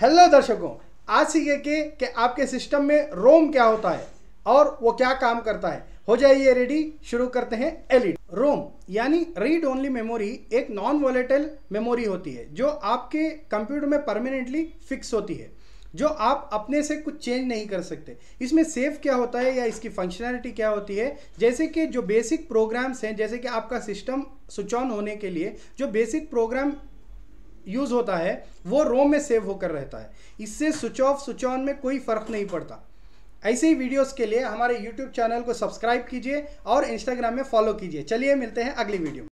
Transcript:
hello दर्शकों आज सीखेंगे कि आपके सिस्टम में रोम क्या होता है और वो क्या काम करता है हो जाइए रेडी शुरू करते हैं एलईडी रोम यानी रीड ओनली मेमोरी एक नॉन वॉलेटल मेमोरी होती है जो आपके कंप्यूटर में परमानेंटली फिक्स होती है जो आप अपने से कुछ चेंज नहीं कर सकते इसमें सेफ क्या होता है या इसकी फंक्शनैलिटी क्या होती है जैसे कि जो बेसिक प्रोग्राम्स हैं जैसे कि आपका सिस्टम स्विच ऑन होने के लिए जो बेसिक प्रोग्राम यूज़ होता है वो रोम में सेव होकर रहता है इससे स्विच ऑफ स्विच ऑन में कोई फ़र्क नहीं पड़ता ऐसे ही वीडियोस के लिए हमारे यूट्यूब चैनल को सब्सक्राइब कीजिए और इंस्टाग्राम में फॉलो कीजिए चलिए मिलते हैं अगली वीडियो में